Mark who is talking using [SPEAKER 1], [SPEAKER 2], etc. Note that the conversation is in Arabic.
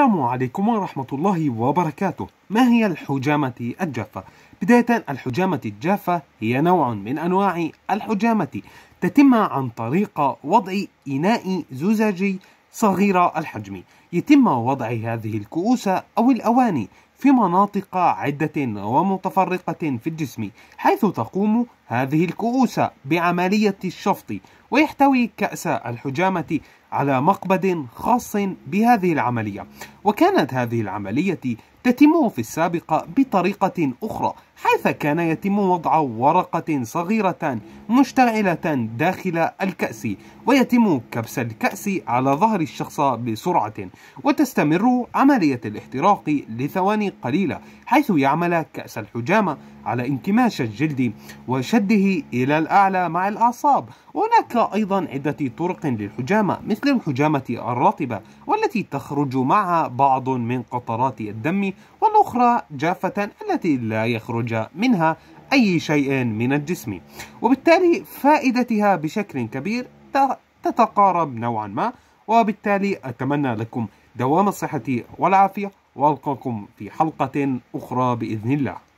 [SPEAKER 1] السلام عليكم ورحمة الله وبركاته ما هي الحجامة الجافة؟ بداية الحجامة الجافة هي نوع من أنواع الحجامة تتم عن طريق وضع إناء زجاجي صغيرة الحجم يتم وضع هذه الكؤوس أو الأواني في مناطق عدة ومتفرقة في الجسم حيث تقوم هذه الكؤوس بعملية الشفط ويحتوي كأس الحجامة على مقبض خاص بهذه العملية وكانت هذه العملية تتم في السابق بطريقة أخرى حيث كان يتم وضع ورقة صغيرة مشتعلة داخل الكأس ويتم كبس الكأس على ظهر الشخص بسرعة وتستمر عملية الاحتراق لثواني قليلة حيث يعمل كأس الحجامة على انكماش الجلد وشده إلى الأعلى مع الأعصاب وهناك أيضا عدة طرق للحجامة مثل الحجامة الرطبة والتي تخرج معها بعض من قطرات الدم والأخرى جافة التي لا يخرج منها أي شيء من الجسم وبالتالي فائدتها بشكل كبير تتقارب نوعا ما وبالتالي أتمنى لكم دوام الصحة والعافية وألقاكم في حلقة أخرى بإذن الله